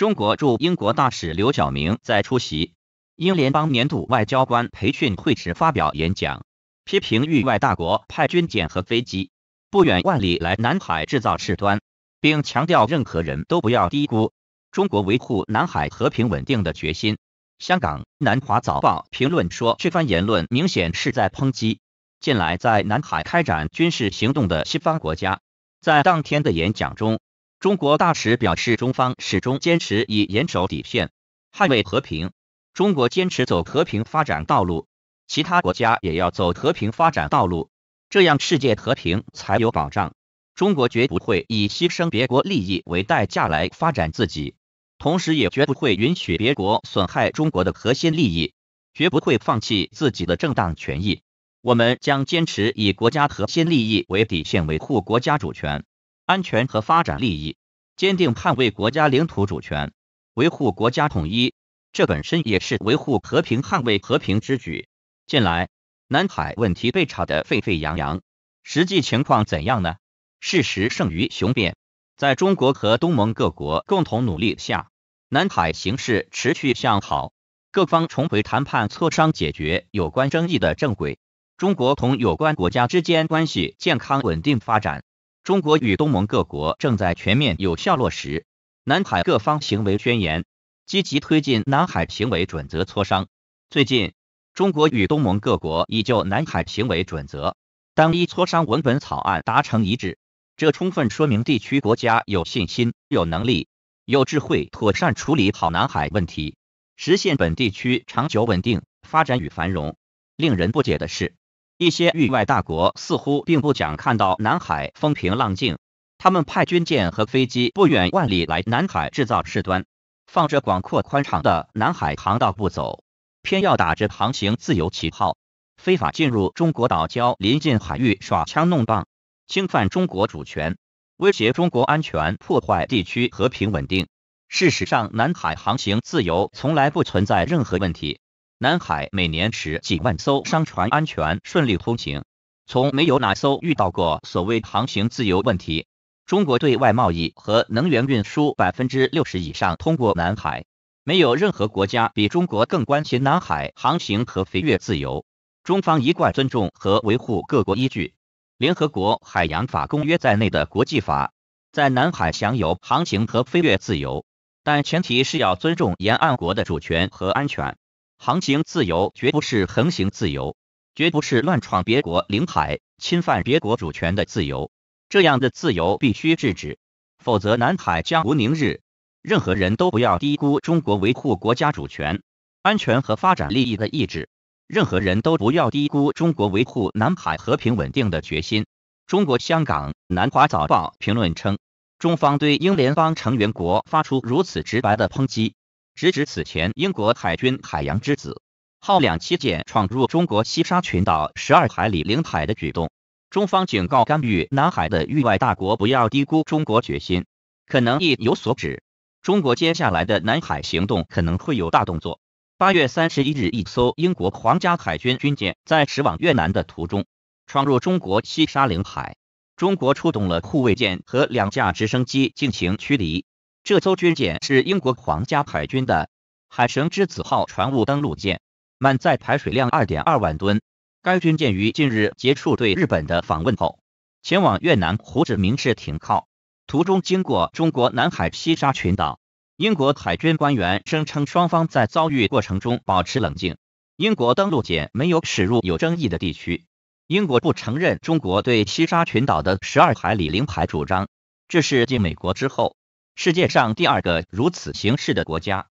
中国驻英国大使刘晓明在出席英联邦年度外交官培训会时发表演讲，批评域外大国派军舰和飞机不远万里来南海制造事端，并强调任何人都不要低估中国维护南海和平稳定的决心。香港《南华早报》评论说，这番言论明显是在抨击近来在南海开展军事行动的西方国家。在当天的演讲中。中国大使表示，中方始终坚持以严守底线、捍卫和平。中国坚持走和平发展道路，其他国家也要走和平发展道路，这样世界和平才有保障。中国绝不会以牺牲别国利益为代价来发展自己，同时也绝不会允许别国损害中国的核心利益，绝不会放弃自己的正当权益。我们将坚持以国家核心利益为底线，维护国家主权。安全和发展利益，坚定捍卫国家领土主权，维护国家统一，这本身也是维护和平、捍卫和平之举。近来，南海问题被炒得沸沸扬扬，实际情况怎样呢？事实胜于雄辩。在中国和东盟各国共同努力下，南海形势持续向好，各方重回谈判磋商解决有关争议的正轨，中国同有关国家之间关系健康稳定发展。中国与东盟各国正在全面有效落实《南海各方行为宣言》，积极推进《南海行为准则》磋商。最近，中国与东盟各国已就《南海行为准则》单一磋商文本草案达成一致，这充分说明地区国家有信心、有能力、有智慧妥善处理好南海问题，实现本地区长久稳定发展与繁荣。令人不解的是。一些域外大国似乎并不想看到南海风平浪静，他们派军舰和飞机不远万里来南海制造事端，放着广阔宽敞的南海航道不走，偏要打着航行自由旗号，非法进入中国岛礁临近海域耍枪弄棒，侵犯中国主权，威胁中国安全，破坏地区和平稳定。事实上，南海航行自由从来不存在任何问题。南海每年十几万艘商船安全顺利通行，从没有哪艘遇到过所谓航行自由问题。中国对外贸易和能源运输百分之六十以上通过南海，没有任何国家比中国更关心南海航行和飞越自由。中方一贯尊重和维护各国依据联合国海洋法公约在内的国际法，在南海享有航行和飞越自由，但前提是要尊重沿岸国的主权和安全。航行自由绝不是横行自由，绝不是乱闯别国领海、侵犯别国主权的自由。这样的自由必须制止，否则南海将无宁日。任何人都不要低估中国维护国家主权、安全和发展利益的意志，任何人都不要低估中国维护南海和平稳定的决心。中国香港《南华早报》评论称，中方对英联邦成员国发出如此直白的抨击。直指此前英国海军“海洋之子”号两栖舰闯入中国西沙群岛十二海里领海的举动，中方警告干预南海的域外大国不要低估中国决心，可能意有所指。中国接下来的南海行动可能会有大动作。八月三十一日，一艘英国皇家海军军舰在驶往越南的途中闯入中国西沙领海，中国出动了护卫舰和两架直升机进行驱离。这艘军舰是英国皇家海军的“海神之子”号船坞登陆舰，满载排水量二点二万吨。该军舰于近日结束对日本的访问后，前往越南胡志明市停靠，途中经过中国南海西沙群岛。英国海军官员声称，双方在遭遇过程中保持冷静，英国登陆舰没有驶入有争议的地区。英国不承认中国对西沙群岛的十二海里领海主张。这是继美国之后。世界上第二个如此行事的国家。